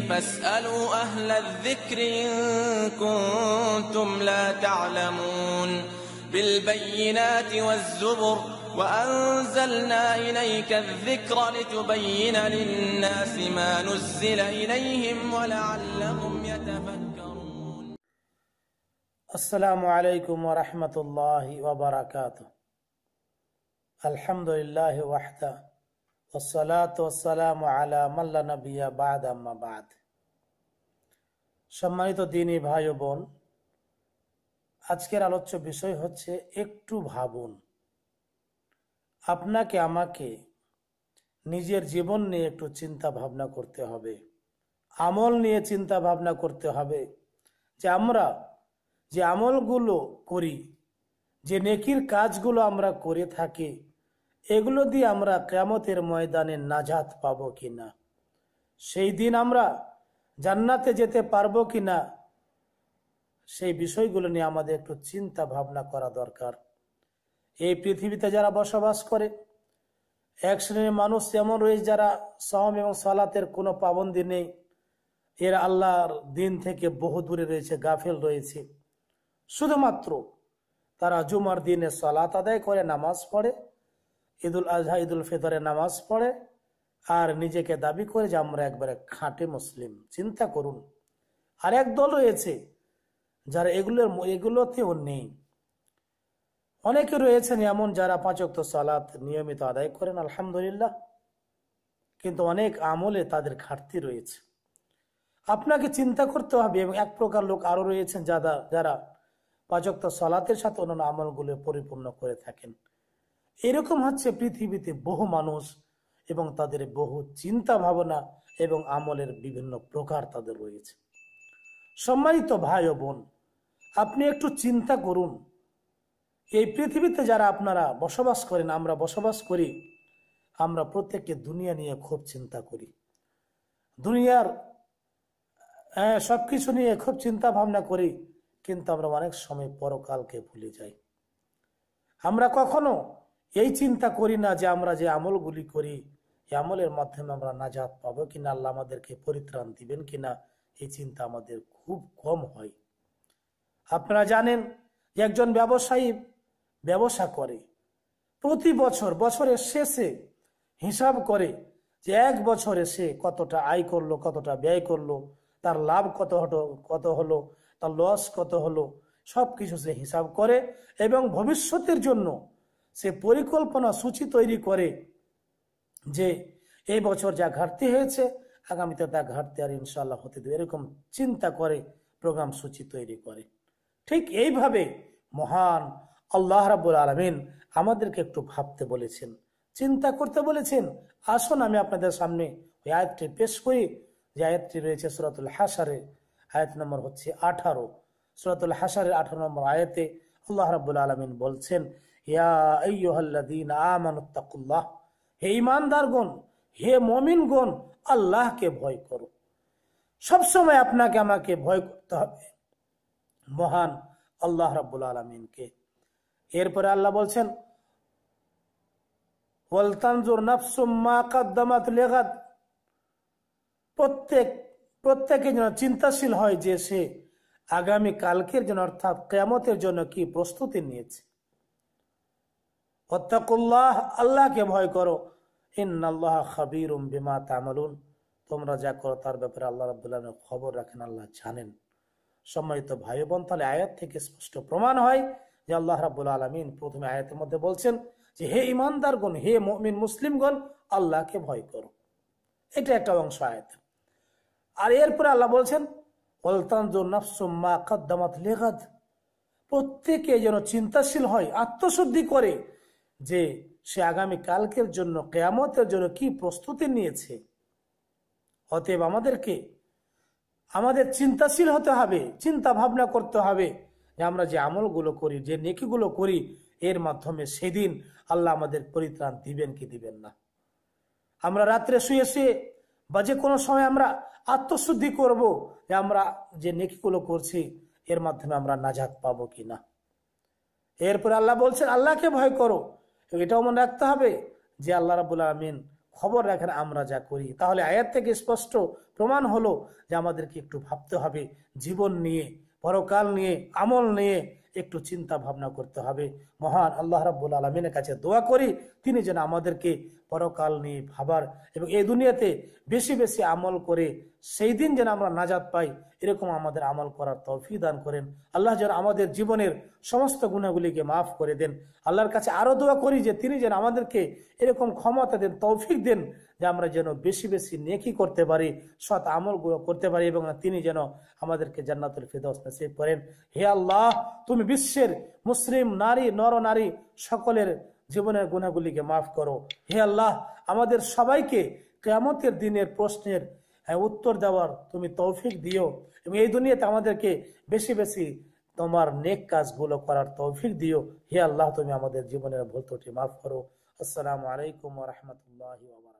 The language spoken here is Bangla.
فاسألوا أهل الذكر إن كنتم لا تعلمون بالبينات والزبر وأنزلنا إليك الذكر لتبين للناس ما نزل إليهم ولعلهم يتفكرون السلام عليكم ورحمة الله وبركاته الحمد لله وحده বাদ সম্মানিত দিনী ভাই ও বোন আজকের আলোচ্য বিষয় হচ্ছে একটু ভাবুন আপনাকে আমাকে নিজের জীবন নিয়ে একটু চিন্তা ভাবনা করতে হবে আমল নিয়ে চিন্তা ভাবনা করতে হবে যে আমরা যে আমলগুলো করি যে নেকির কাজগুলো আমরা করে থাকি এগুলো দিয়ে আমরা কেমতের ময়দানে নাজাত পাব কি না সেই দিন আমরা জান্নাতে যেতে পারবো কি না সেই বিষয়গুলো নিয়ে আমাদের একটু চিন্তা ভাবনা করা দরকার এই পৃথিবীতে যারা বসবাস করে এক শ্রেণীর মানুষ এমন রয়েছে যারা সহম এবং সালাতের কোনো পাবন্দি নেই এর আল্লাহর দিন থেকে বহু দূরে রয়েছে গাফেল রয়েছে শুধুমাত্র তারা জুমার দিনে সালাত আদায় করে নামাজ পড়ে ঈদুল আজহা ঈদুল ফিতরে নামাজ পড়ে আর নিজেকে দাবি করে যে আমরা একবারে খাঁটে মুসলিম চিন্তা করুন আর এক দল রয়েছে যারা এগুলোর এগুলোতেও নেই অনেকে রয়েছেন এমন যারা পাঁচক্ত সালাত নিয়মিত আদায় করেন আলহামদুলিল্লাহ কিন্তু অনেক আমলে তাদের ঘাটতি রয়েছে আপনাকে চিন্তা করতে হবে এবং এক প্রকার লোক আরো রয়েছেন যারা যারা পাঁচক্ত সালাতের সাথে অন্যান্য আমলগুলো পরিপূর্ণ করে থাকেন এরকম হচ্ছে পৃথিবীতে বহু মানুষ এবং তাদের বহু চিন্তা ভাবনা এবং আমলের বিভিন্ন প্রকার তাদের রয়েছে সম্মানিত ভাই ও বোন আপনি একটু চিন্তা করুন এই পৃথিবীতে যারা আপনারা বসবাস করেন আমরা বসবাস করি আমরা প্রত্যেককে দুনিয়া নিয়ে খুব চিন্তা করি দুনিয়ার হ্যাঁ, সব কিছু নিয়ে খুব চিন্তা ভাবনা করি কিন্তু আমরা অনেক সময় পরকালকে ভুলে যাই আমরা কখনো এই চিন্তা করি না যে আমরা যে আমলগুলি করি এই আমলের মাধ্যমে আমরা নাজাত পাবো কিনা আল্লাহ আমাদেরকে পরিত্রাণ দিবেন কিনা এই চিন্তা আমাদের খুব কম হয় আপনারা জানেন যে একজন ব্যবসায়ী ব্যবসা করে প্রতি বছর বছরের শেষে হিসাব করে যে এক বছরে সে কতটা আয় করলো কতটা ব্যয় করলো তার লাভ কত হটো কত হলো তার লস কত হলো সব কিছু সে হিসাব করে এবং ভবিষ্যতের জন্য সে পরিকল্পনা সূচি তৈরি করে যে এই বছর যা ঘাটতি হয়েছে আগামীতে তা ঘাটতি আর ইনশাল্লাহ হতে দেবে এরকম চিন্তা করে প্রোগ্রাম সূচি তৈরি করে ঠিক এইভাবে মহান আল্লাহ রাবুল আলমিন আমাদেরকে একটু ভাবতে বলেছেন চিন্তা করতে বলেছেন আসুন আমি আপনাদের সামনে ওই আয়াতটি পেশ করি যে আয়াতটি রয়েছে সুরাতুল হাসারে আয়াত নম্বর হচ্ছে আঠারো সুরাতুল হাসারের আঠারো নম্বর আয়াতে আল্লাহ রাবুল আলমিন বলছেন আমানুত্তাকুল্লাহ হে ইমানদার গণ হে মমিন গণ আল্লাহকে ভয় করো সবসময় আপনাকে আমাকে ভয় করতে হবে মহান আল্লাহ রাবুল আলমিনকে এরপরে আল্লাহ বলছেন প্রত্যেক প্রত্যেকে যেন চিন্তাশীল হয় যে সে আগামী কালকের জন্য অর্থাৎ কেয়ামতের জন্য কি প্রস্তুতি নিয়েছে ফত্তাকুল্লাহ আল্লাহকে ভয় করো ইন্নাল্লাহ খাবির উম বিমা তামালুন তোমরা যা করো তার ব্যাপারে আল্লাহ রাবুল্লাহ খবর রাখেন আল্লাহ জানেন সম্মানিত ভাই বোন তাহলে আয়াত থেকে স্পষ্ট প্রমাণ হয় যে আল্লাহ রাবুল আলমিন প্রথমে আয়াতের মধ্যে বলছেন যে হে ইমানদারগণ হে মমিন মুসলিমগণ আল্লাহকে ভয় করো এটা একটা অংশ আয়াত আর এরপরে আল্লাহ বলছেন প্রত্যেকে যেন চিন্তাশীল হয় আত্মশুদ্ধি করে যে সে আগামী কালকের জন্য কেয়ামতের জন্য কি প্রস্তুতি নিয়েছে অতএব আমাদেরকে আমাদের চিন্তাশীল হতে হবে চিন্তা ভাবনা করতে হবে যে আমরা যে আমলগুলো করি যে নেকিগুলো করি এর মাধ্যমে সেদিন আল্লাহ আমাদের পরিত্রাণ দিবেন কি দিবেন না আমরা রাত্রে শুয়ে শুয়ে বা যে কোনো সময় আমরা আত্মশুদ্ধি করব যে আমরা যে নেকিগুলো করছি এর মাধ্যমে আমরা নাজাত পাবো কি না এরপর আল্লাহ বলছেন আল্লাহকে ভয় করো তো এটাও মনে রাখতে হবে যে আল্লাহ রাবুল আমিন খবর রাখেন আমরা যা করি তাহলে আয়াত থেকে স্পষ্ট প্রমাণ হলো যে আমাদেরকে একটু ভাবতে হবে জীবন নিয়ে পরকাল নিয়ে আমল নিয়ে একটু চিন্তা ভাবনা করতে হবে মহান আল্লাহ রাবুল আলমিনের কাছে দোয়া করি তিনি যেন আমাদেরকে পরকাল নিয়ে ভাবার এবং এই দুনিয়াতে বেশি বেশি আমল করে সেই দিন যেন আমরা নাজাদ পাই এরকম আমাদের আমল করার তফি দান করেন আল্লাহ যেন আমাদের জীবনের সমস্ত গুণাগুলিকে মাফ করে দেন আল্লাহর কাছে আরও দোয়া করি যে তিনি যেন আমাদেরকে এরকম ক্ষমতা দেন তৌফিক দেন যে আমরা যেন বেশি বেশি নেকি করতে পারি সৎ আমল করতে পারি এবং তিনি যেন আমাদেরকে জান্নাতুল ফেদাউস নাসিব করেন হে আল্লাহ তুমি বিশ্বের মুসলিম নারী নর নারী সকলের জীবনের গুণাগুলিকে মাফ করো হে আল্লাহ আমাদের সবাইকে কেমতের দিনের প্রশ্নের হ্যাঁ, উত্তর দেওয়ার তুমি তৌফিক দিও এবং এই দুনিয়াতে আমাদেরকে বেশি বেশি তোমার নেক কাজগুলো করার তৌফিক দিও হে আল্লাহ তুমি আমাদের জীবনের ভুল ত্রুটি মাফ করো আসসালামু আলাইকুম রহমতুল্লাহ